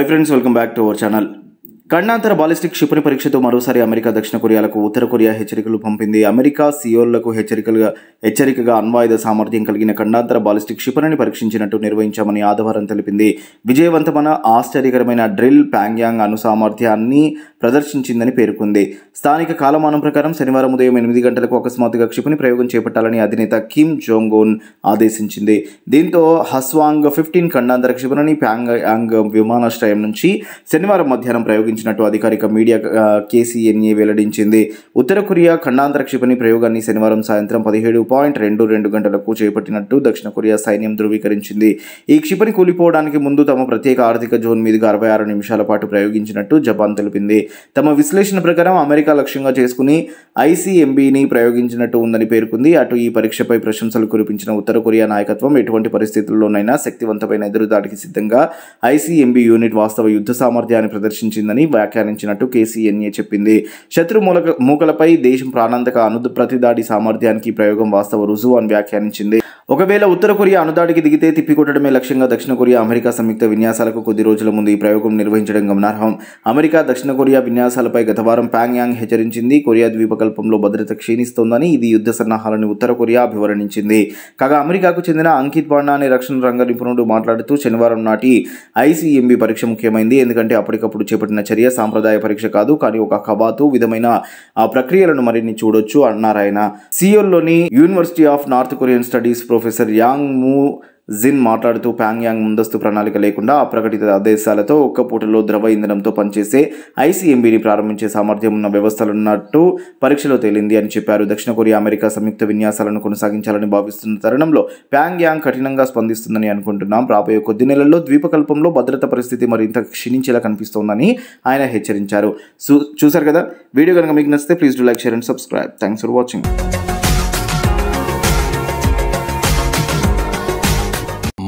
high friends welcome back to our channel ఖండాంతర ballistic క్షిపణి పరీక్షతో మరోసారి అమెరికా దక్షిణ కొరియాలకు ఉత్తర కొరియా హెచ్చరికలు పంపింది అమెరికా సియోల్లకు హెచ్చరికలుగా హెచ్చరికగా అణ్వాయుధ సామర్థ్యం కలిగిన ఖండాంతర బాలిస్టిక్ క్షిపణిని పరీక్షించినట్టు నిర్వహించామని ఆదివారం తెలిపింది విజయవంతమైన ఆశ్చర్యకరమైన డ్రిల్ ప్యాంగ్యాంగ్ అణు సామర్థ్యాన్ని ప్రదర్శించిందని పేర్కొంది స్థానిక కాలమానం ప్రకారం శనివారం ఉదయం ఎనిమిది గంటలకు అకస్మాత్తుగా క్షిపణి ప్రయోగం చేపట్టాలని అధినేత కిమ్ జోంగోన్ ఆదేశించింది దీంతో హస్వాంగ్ ఫిఫ్టీన్ ఖండాంతర క్షిపణిని ప్యాంగ్యాంగ్ విమానాశ్రయం నుంచి శనివారం మధ్యాహ్నం ప్రయోగించింది ప్రకటించినట్టు అధికారిక మీడియా కేసీఎన్ఏ వెల్లడించింది ఉత్తర కొరియా ఖండాంతర క్షిపణి ప్రయోగాన్ని శనివారం సాయంత్రం పదిహేడు పాయింట్ రెండు రెండు గంటలకు చేపట్టినట్టు దక్షిణ కొరియా సైన్యం ధృవీకరించింది ఈ క్షిపణి కూలిపోవడానికి ముందు తమ ప్రత్యేక ఆర్థిక జోన్ మీదుగా అరవై ఆరు నిమిషాల పాటు ప్రయోగించినట్టు జపాన్ తెలిపింది తమ విశ్లేషణ ప్రకారం అమెరికా లక్ష్యంగా చేసుకుని ఐసీఎంబీని ప్రయోగించినట్టు ఉందని పేర్కొంది అటు ఈ పరీక్షపై ప్రశంసలు కురిపించిన ఉత్తర కొరియా నాయకత్వం ఎటువంటి పరిస్థితుల్లోనైనా శక్తివంతమైన ఎదురుదాటికి సిద్ధంగా ఐసీఎంబీ యూనిట్ వాస్తవ యుద్ధ సామర్థ్యాన్ని ప్రదర్శించిందని వ్యాఖ్యానించినట్టు కేసీఎన్ఏ చెప్పింది శత్రు మూలక మూకలపై దేశం ప్రాణాంతక అనుదు ప్రతిదాడి సామర్థ్యానికి ప్రయోగం వాస్తవ రుజువు అని వ్యాఖ్యానించింది ఒకవేళ ఉత్తర కొరియా అనుదాడికి దిగితే తిప్పికొట్టడమే లక్ష్యంగా దక్షిణ కొరియా అమెరికా సంయుక్త విన్యాసాలకు కొద్ది రోజుల ముందు ఈ ప్రయోగం నిర్వహించడం గమనార్హం అమెరికా దక్షిణ కొరియా విన్యాసాలపై గత వారం యాంగ్ హెచ్చరించింది కొరియా ద్వీపకల్పంలో భద్రత క్షీణిస్తోందని ఇది యుద్ధ సన్నాహాలను ఉత్తర కొరియా అభివర్ణించింది కాగా అమెరికాకు చెందిన అంకిత్ బాణా అనే రక్షణ రంగ నిపుణుడు మాట్లాడుతూ శనివారం నాటి ఐసీఎంబీ పరీక్ష ముఖ్యమైంది ఎందుకంటే అప్పటికప్పుడు చేపట్టిన చర్య చర్య సాంప్రదాయ పరీక్ష కాదు కానీ ఒక కబాతు విధమైన ఆ ప్రక్రియలను మరిన్ని చూడొచ్చు ఆయన సియోల్లోని university of North Korean studies professor Yang Moo Jin మాట్లాడుతూ ప్యాంగ్యాంగ్ ముందస్తు ప్రణాళిక లేకుండా అప్రకటిత ఆదేశాలతో ఒక్క పూటలో ద్రవ ఇంధనంతో పనిచేసే ఐసీఎంబీని ప్రారంభించే సామర్థ్యం ఉన్న వ్యవస్థలున్నట్టు పరీక్షలో తేలింది అని చెప్పారు దక్షిణ కొరియా అమెరికా సంయుక్త విన్యాసాలను కొనసాగించాలని భావిస్తున్న తరుణంలో ప్యాంగ్యాంగ్ కఠినంగా స్పందిస్తుందని అనుకుంటున్నాం రాబోయే కొద్ది నెలల్లో ద్వీపకల్పంలో భద్రత పరిస్థితి మరింత క్షీణించేలా కనిపిస్తోందని ఆయన హెచ్చరించారు చూశారు కదా వీడియో కనుక మీకు నచ్చితే please do like share and subscribe thanks for watching